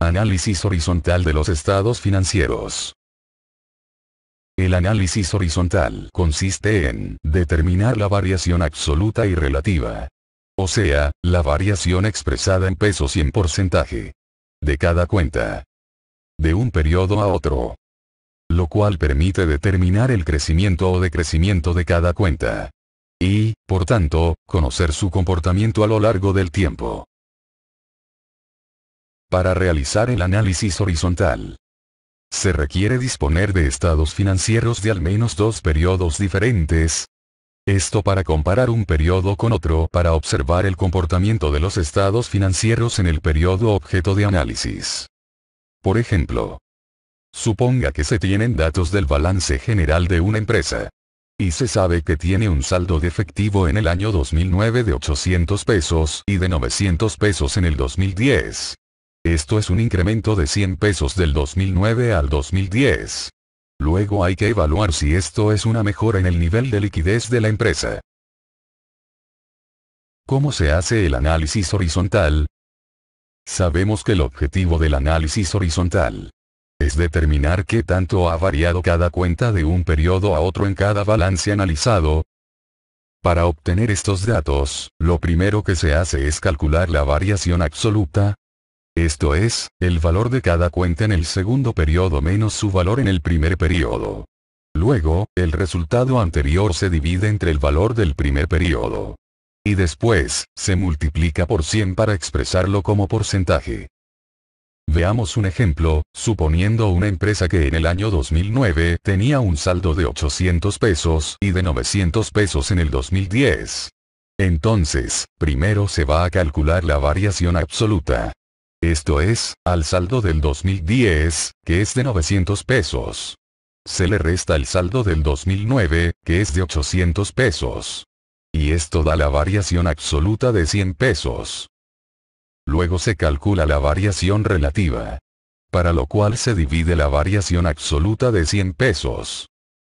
Análisis horizontal de los estados financieros. El análisis horizontal consiste en determinar la variación absoluta y relativa. O sea, la variación expresada en pesos y en porcentaje. De cada cuenta. De un periodo a otro. Lo cual permite determinar el crecimiento o decrecimiento de cada cuenta y, por tanto, conocer su comportamiento a lo largo del tiempo. Para realizar el análisis horizontal, se requiere disponer de estados financieros de al menos dos periodos diferentes. Esto para comparar un periodo con otro para observar el comportamiento de los estados financieros en el periodo objeto de análisis. Por ejemplo, suponga que se tienen datos del balance general de una empresa y se sabe que tiene un saldo de efectivo en el año 2009 de 800 pesos y de 900 pesos en el 2010. Esto es un incremento de 100 pesos del 2009 al 2010. Luego hay que evaluar si esto es una mejora en el nivel de liquidez de la empresa. ¿Cómo se hace el análisis horizontal? Sabemos que el objetivo del análisis horizontal es determinar qué tanto ha variado cada cuenta de un periodo a otro en cada balance analizado. Para obtener estos datos, lo primero que se hace es calcular la variación absoluta, esto es, el valor de cada cuenta en el segundo periodo menos su valor en el primer periodo. Luego, el resultado anterior se divide entre el valor del primer periodo. Y después, se multiplica por 100 para expresarlo como porcentaje. Veamos un ejemplo, suponiendo una empresa que en el año 2009 tenía un saldo de 800 pesos y de 900 pesos en el 2010. Entonces, primero se va a calcular la variación absoluta. Esto es, al saldo del 2010, que es de 900 pesos. Se le resta el saldo del 2009, que es de 800 pesos. Y esto da la variación absoluta de 100 pesos. Luego se calcula la variación relativa. Para lo cual se divide la variación absoluta de 100 pesos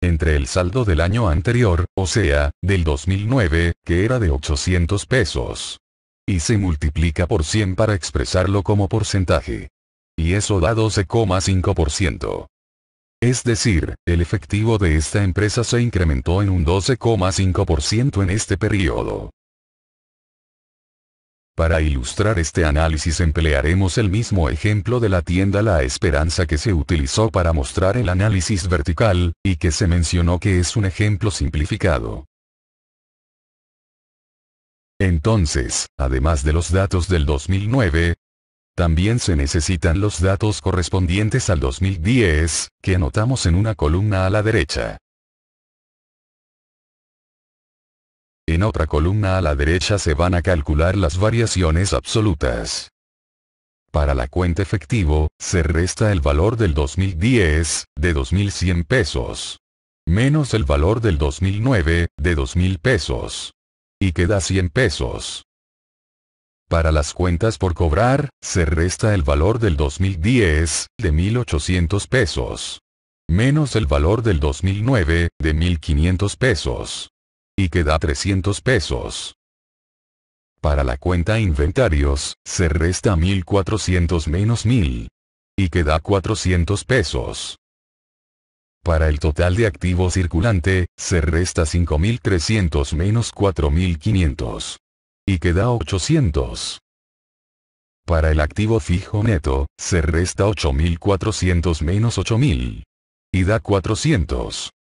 entre el saldo del año anterior, o sea, del 2009, que era de 800 pesos. Y se multiplica por 100 para expresarlo como porcentaje. Y eso da 12,5%. Es decir, el efectivo de esta empresa se incrementó en un 12,5% en este periodo. Para ilustrar este análisis emplearemos el mismo ejemplo de la tienda La Esperanza que se utilizó para mostrar el análisis vertical, y que se mencionó que es un ejemplo simplificado. Entonces, además de los datos del 2009, también se necesitan los datos correspondientes al 2010, que anotamos en una columna a la derecha. otra columna a la derecha se van a calcular las variaciones absolutas. Para la cuenta efectivo, se resta el valor del 2010, de 2.100 pesos. Menos el valor del 2009, de 2.000 pesos. Y queda 100 pesos. Para las cuentas por cobrar, se resta el valor del 2010, de 1.800 pesos. Menos el valor del 2009, de 1.500 pesos. Y queda 300 pesos. Para la cuenta inventarios, se resta 1400 menos 1000. Y queda 400 pesos. Para el total de activo circulante, se resta 5300 menos 4500. Y queda 800. Para el activo fijo neto, se resta 8400 menos 8000. Y da 400.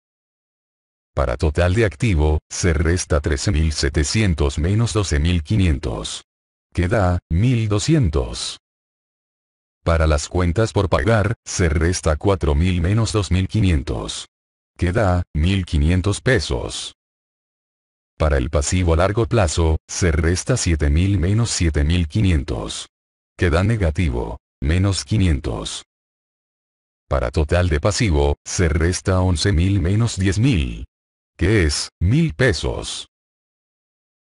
Para total de activo, se resta 13.700 menos 12.500. Queda, 1.200. Para las cuentas por pagar, se resta 4.000 menos 2.500. Queda, 1.500 pesos. Para el pasivo a largo plazo, se resta 7.000 menos 7.500. Queda negativo, menos 500. Para total de pasivo, se resta 11.000 menos 10.000 que es, mil pesos.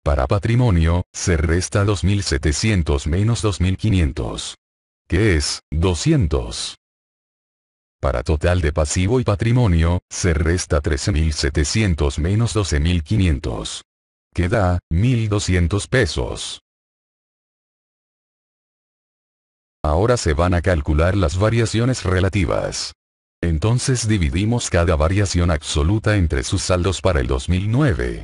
Para patrimonio, se resta 2.700 menos 2.500. Que es, 200. Para total de pasivo y patrimonio, se resta 13.700 menos 12.500. Que da, 1.200 pesos. Ahora se van a calcular las variaciones relativas. Entonces dividimos cada variación absoluta entre sus saldos para el 2009.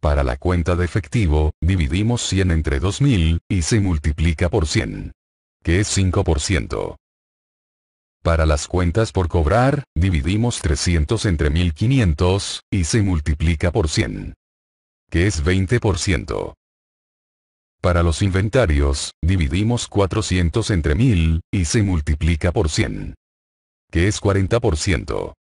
Para la cuenta de efectivo, dividimos 100 entre 2000, y se multiplica por 100. Que es 5%. Para las cuentas por cobrar, dividimos 300 entre 1500, y se multiplica por 100. Que es 20%. Para los inventarios, dividimos 400 entre 1000, y se multiplica por 100 que es 40%.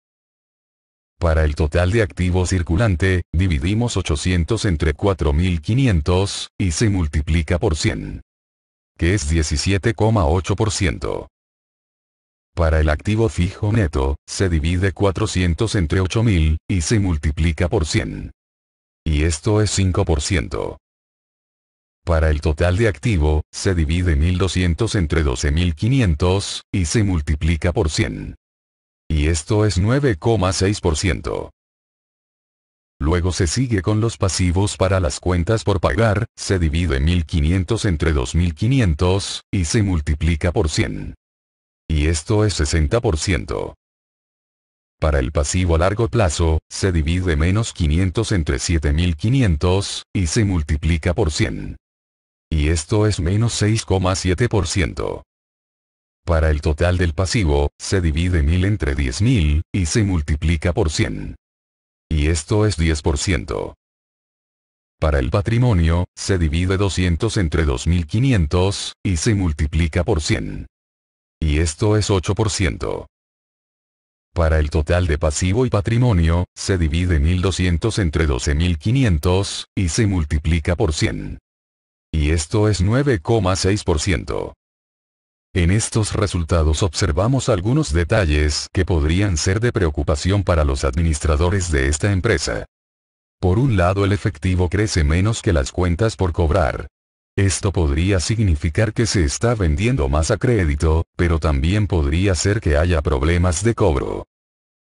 Para el total de activo circulante, dividimos 800 entre 4.500, y se multiplica por 100. Que es 17,8%. Para el activo fijo neto, se divide 400 entre 8.000, y se multiplica por 100. Y esto es 5%. Para el total de activo, se divide 1200 entre 12.500, y se multiplica por 100. Y esto es 9,6%. Luego se sigue con los pasivos para las cuentas por pagar, se divide 1500 entre 2500, y se multiplica por 100. Y esto es 60%. Para el pasivo a largo plazo, se divide menos 500 entre 7500, y se multiplica por 100. Y esto es menos 6,7%. Para el total del pasivo, se divide 1000 entre 10.000, y se multiplica por 100. Y esto es 10%. Para el patrimonio, se divide 200 entre 2.500, y se multiplica por 100. Y esto es 8%. Para el total de pasivo y patrimonio, se divide 1.200 entre 12.500, y se multiplica por 100. Y esto es 9,6%. En estos resultados observamos algunos detalles que podrían ser de preocupación para los administradores de esta empresa. Por un lado el efectivo crece menos que las cuentas por cobrar. Esto podría significar que se está vendiendo más a crédito, pero también podría ser que haya problemas de cobro.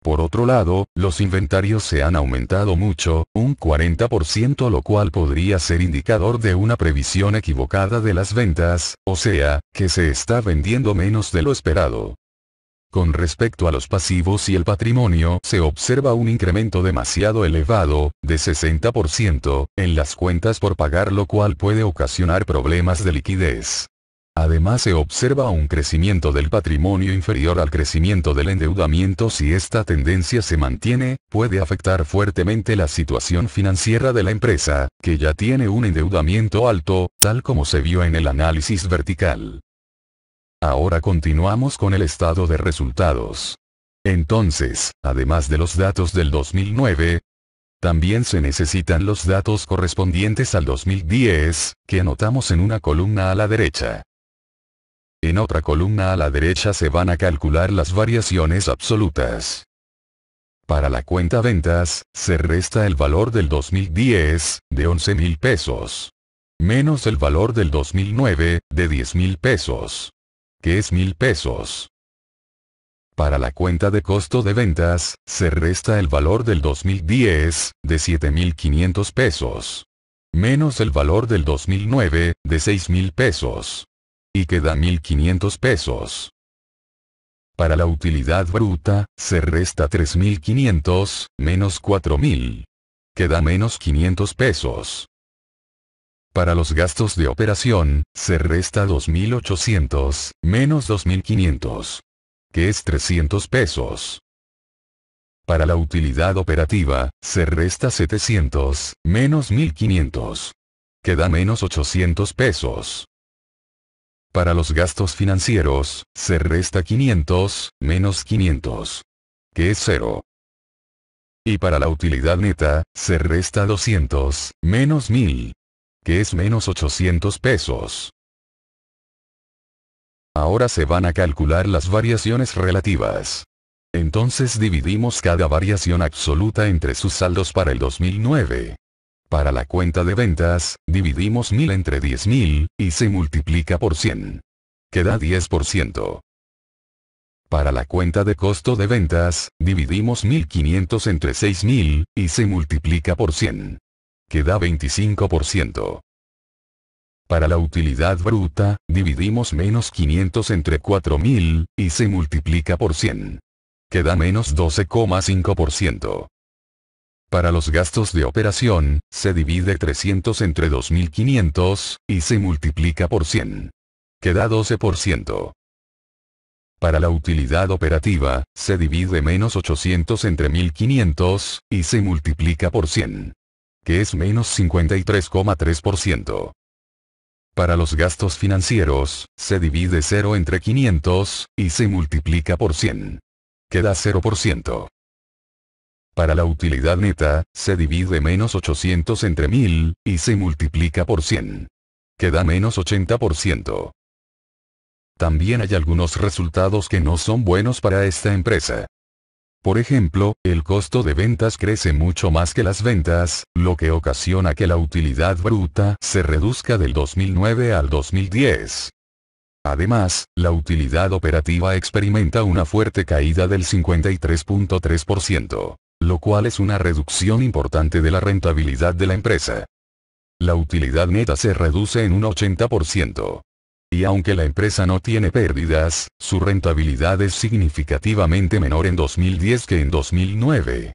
Por otro lado, los inventarios se han aumentado mucho, un 40% lo cual podría ser indicador de una previsión equivocada de las ventas, o sea, que se está vendiendo menos de lo esperado. Con respecto a los pasivos y el patrimonio, se observa un incremento demasiado elevado, de 60%, en las cuentas por pagar lo cual puede ocasionar problemas de liquidez. Además se observa un crecimiento del patrimonio inferior al crecimiento del endeudamiento si esta tendencia se mantiene, puede afectar fuertemente la situación financiera de la empresa, que ya tiene un endeudamiento alto, tal como se vio en el análisis vertical. Ahora continuamos con el estado de resultados. Entonces, además de los datos del 2009, también se necesitan los datos correspondientes al 2010, que anotamos en una columna a la derecha. En otra columna a la derecha se van a calcular las variaciones absolutas. Para la cuenta ventas, se resta el valor del 2010, de 11.000 pesos. Menos el valor del 2009, de 10.000 pesos. Que es mil pesos. Para la cuenta de costo de ventas, se resta el valor del 2010, de 7500 pesos. Menos el valor del 2009, de 6.000 pesos y queda 1500 pesos. Para la utilidad bruta, se resta 3.500, menos 4.000. Queda menos 500 pesos. Para los gastos de operación, se resta 2.800, menos 2.500. Que es 300 pesos. Para la utilidad operativa, se resta 700, menos 1.500. Queda menos 800 pesos. Para los gastos financieros, se resta 500, menos 500. Que es cero. Y para la utilidad neta, se resta 200, menos 1000. Que es menos 800 pesos. Ahora se van a calcular las variaciones relativas. Entonces dividimos cada variación absoluta entre sus saldos para el 2009. Para la cuenta de ventas, dividimos 1000 entre 10.000, y se multiplica por 100. Queda 10%. Para la cuenta de costo de ventas, dividimos 1500 entre 6000, y se multiplica por 100. Queda 25%. Para la utilidad bruta, dividimos menos 500 entre 4000, y se multiplica por 100. Queda menos 12,5%. Para los gastos de operación, se divide 300 entre 2500, y se multiplica por 100. Queda 12%. Para la utilidad operativa, se divide menos 800 entre 1500, y se multiplica por 100. Que es menos 53,3%. Para los gastos financieros, se divide 0 entre 500, y se multiplica por 100. Queda 0%. Para la utilidad neta, se divide menos 800 entre 1000, y se multiplica por 100. Queda menos 80%. También hay algunos resultados que no son buenos para esta empresa. Por ejemplo, el costo de ventas crece mucho más que las ventas, lo que ocasiona que la utilidad bruta se reduzca del 2009 al 2010. Además, la utilidad operativa experimenta una fuerte caída del 53.3% lo cual es una reducción importante de la rentabilidad de la empresa. La utilidad neta se reduce en un 80%. Y aunque la empresa no tiene pérdidas, su rentabilidad es significativamente menor en 2010 que en 2009.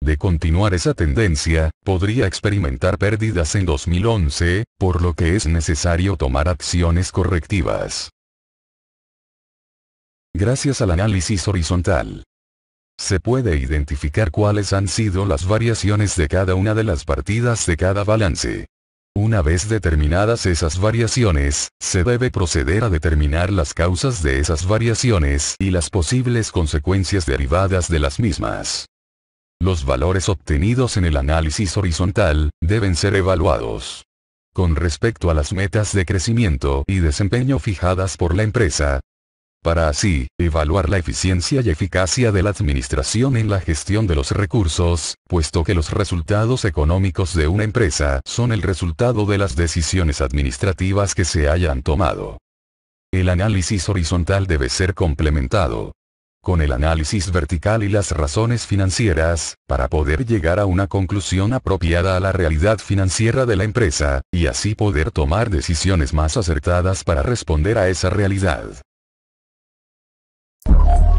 De continuar esa tendencia, podría experimentar pérdidas en 2011, por lo que es necesario tomar acciones correctivas. Gracias al análisis horizontal, se puede identificar cuáles han sido las variaciones de cada una de las partidas de cada balance. Una vez determinadas esas variaciones, se debe proceder a determinar las causas de esas variaciones y las posibles consecuencias derivadas de las mismas. Los valores obtenidos en el análisis horizontal, deben ser evaluados. Con respecto a las metas de crecimiento y desempeño fijadas por la empresa, para así, evaluar la eficiencia y eficacia de la administración en la gestión de los recursos, puesto que los resultados económicos de una empresa son el resultado de las decisiones administrativas que se hayan tomado. El análisis horizontal debe ser complementado con el análisis vertical y las razones financieras, para poder llegar a una conclusión apropiada a la realidad financiera de la empresa, y así poder tomar decisiones más acertadas para responder a esa realidad. you